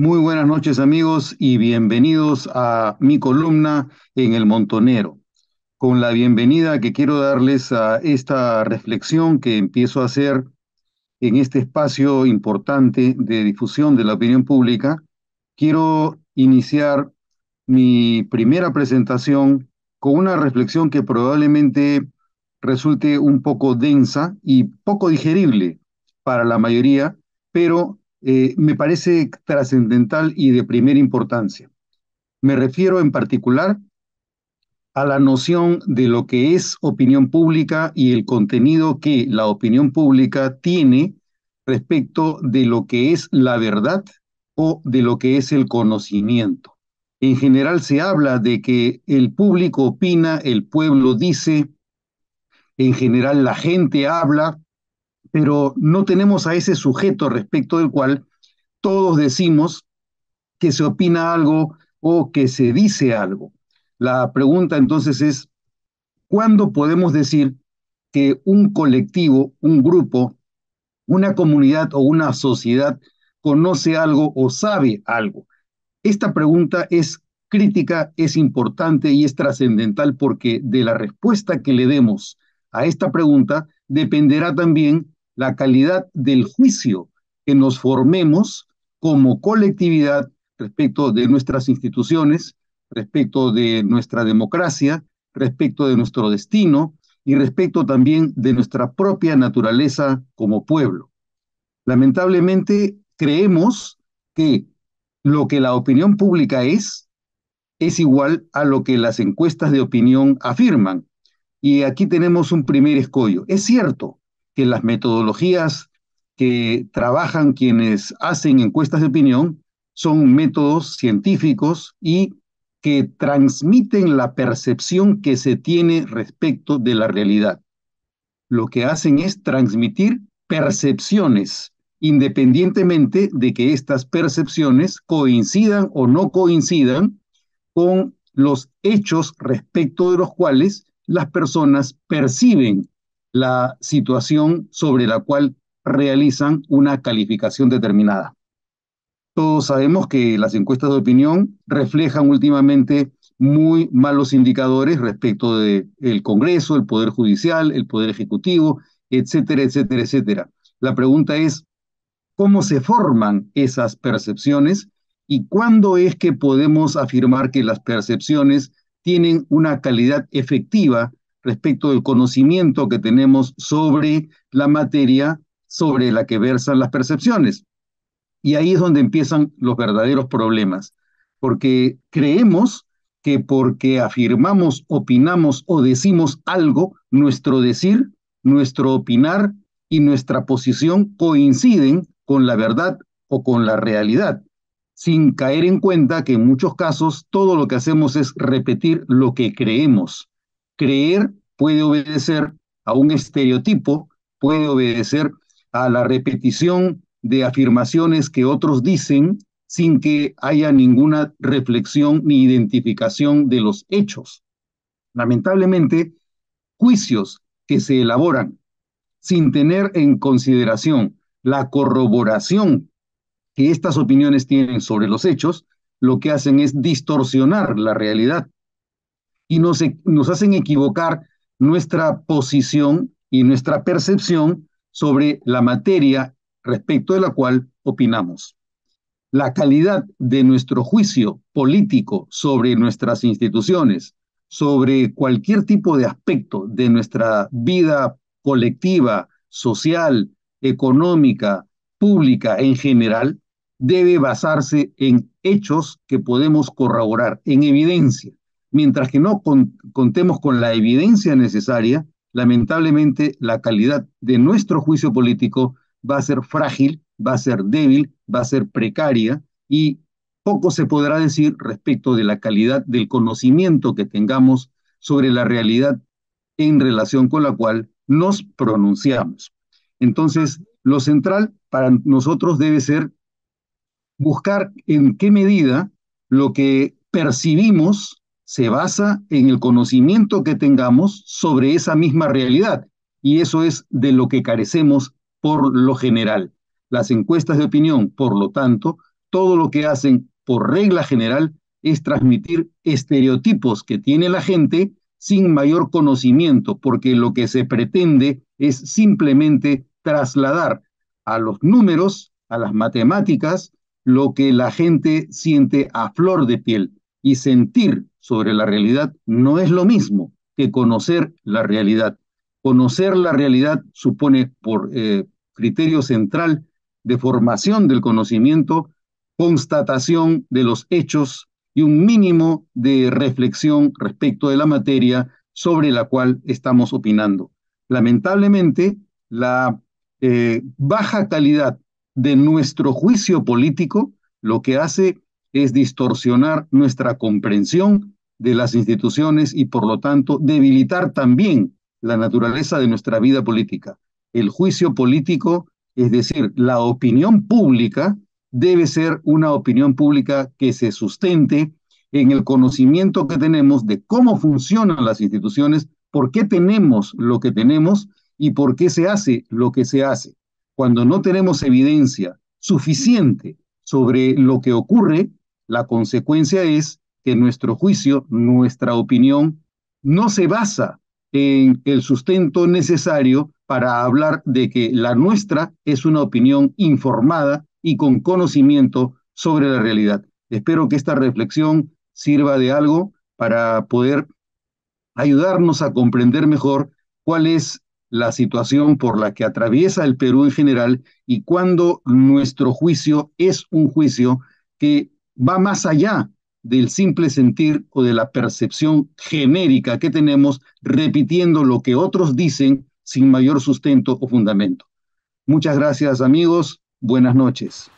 Muy buenas noches amigos y bienvenidos a mi columna en El Montonero. Con la bienvenida que quiero darles a esta reflexión que empiezo a hacer en este espacio importante de difusión de la opinión pública, quiero iniciar mi primera presentación con una reflexión que probablemente resulte un poco densa y poco digerible para la mayoría, pero eh, me parece trascendental y de primera importancia. Me refiero en particular a la noción de lo que es opinión pública y el contenido que la opinión pública tiene respecto de lo que es la verdad o de lo que es el conocimiento. En general se habla de que el público opina, el pueblo dice, en general la gente habla, pero no tenemos a ese sujeto respecto del cual todos decimos que se opina algo o que se dice algo. La pregunta entonces es, ¿cuándo podemos decir que un colectivo, un grupo, una comunidad o una sociedad conoce algo o sabe algo? Esta pregunta es crítica, es importante y es trascendental porque de la respuesta que le demos a esta pregunta dependerá también la calidad del juicio que nos formemos como colectividad respecto de nuestras instituciones, respecto de nuestra democracia, respecto de nuestro destino y respecto también de nuestra propia naturaleza como pueblo. Lamentablemente, creemos que lo que la opinión pública es es igual a lo que las encuestas de opinión afirman. Y aquí tenemos un primer escollo. Es cierto, que las metodologías que trabajan quienes hacen encuestas de opinión son métodos científicos y que transmiten la percepción que se tiene respecto de la realidad. Lo que hacen es transmitir percepciones, independientemente de que estas percepciones coincidan o no coincidan con los hechos respecto de los cuales las personas perciben la situación sobre la cual realizan una calificación determinada. Todos sabemos que las encuestas de opinión reflejan últimamente muy malos indicadores respecto del Congreso, el Poder Judicial, el Poder Ejecutivo, etcétera, etcétera, etcétera. La pregunta es, ¿cómo se forman esas percepciones y cuándo es que podemos afirmar que las percepciones tienen una calidad efectiva respecto del conocimiento que tenemos sobre la materia sobre la que versan las percepciones. Y ahí es donde empiezan los verdaderos problemas, porque creemos que porque afirmamos, opinamos o decimos algo, nuestro decir, nuestro opinar y nuestra posición coinciden con la verdad o con la realidad, sin caer en cuenta que en muchos casos todo lo que hacemos es repetir lo que creemos creer puede obedecer a un estereotipo, puede obedecer a la repetición de afirmaciones que otros dicen sin que haya ninguna reflexión ni identificación de los hechos. Lamentablemente, juicios que se elaboran sin tener en consideración la corroboración que estas opiniones tienen sobre los hechos, lo que hacen es distorsionar la realidad y nos, nos hacen equivocar nuestra posición y nuestra percepción sobre la materia respecto de la cual opinamos. La calidad de nuestro juicio político sobre nuestras instituciones, sobre cualquier tipo de aspecto de nuestra vida colectiva, social, económica, pública en general, debe basarse en hechos que podemos corroborar, en evidencia. Mientras que no contemos con la evidencia necesaria, lamentablemente la calidad de nuestro juicio político va a ser frágil, va a ser débil, va a ser precaria y poco se podrá decir respecto de la calidad del conocimiento que tengamos sobre la realidad en relación con la cual nos pronunciamos. Entonces, lo central para nosotros debe ser buscar en qué medida lo que percibimos se basa en el conocimiento que tengamos sobre esa misma realidad y eso es de lo que carecemos por lo general. Las encuestas de opinión, por lo tanto, todo lo que hacen por regla general es transmitir estereotipos que tiene la gente sin mayor conocimiento, porque lo que se pretende es simplemente trasladar a los números, a las matemáticas, lo que la gente siente a flor de piel y sentir sobre la realidad no es lo mismo que conocer la realidad. Conocer la realidad supone, por eh, criterio central de formación del conocimiento, constatación de los hechos y un mínimo de reflexión respecto de la materia sobre la cual estamos opinando. Lamentablemente, la eh, baja calidad de nuestro juicio político lo que hace es distorsionar nuestra comprensión de las instituciones y por lo tanto debilitar también la naturaleza de nuestra vida política. El juicio político, es decir, la opinión pública, debe ser una opinión pública que se sustente en el conocimiento que tenemos de cómo funcionan las instituciones, por qué tenemos lo que tenemos y por qué se hace lo que se hace. Cuando no tenemos evidencia suficiente sobre lo que ocurre, la consecuencia es que nuestro juicio, nuestra opinión, no se basa en el sustento necesario para hablar de que la nuestra es una opinión informada y con conocimiento sobre la realidad. Espero que esta reflexión sirva de algo para poder ayudarnos a comprender mejor cuál es la situación por la que atraviesa el Perú en general y cuándo nuestro juicio es un juicio que va más allá del simple sentir o de la percepción genérica que tenemos repitiendo lo que otros dicen sin mayor sustento o fundamento. Muchas gracias amigos, buenas noches.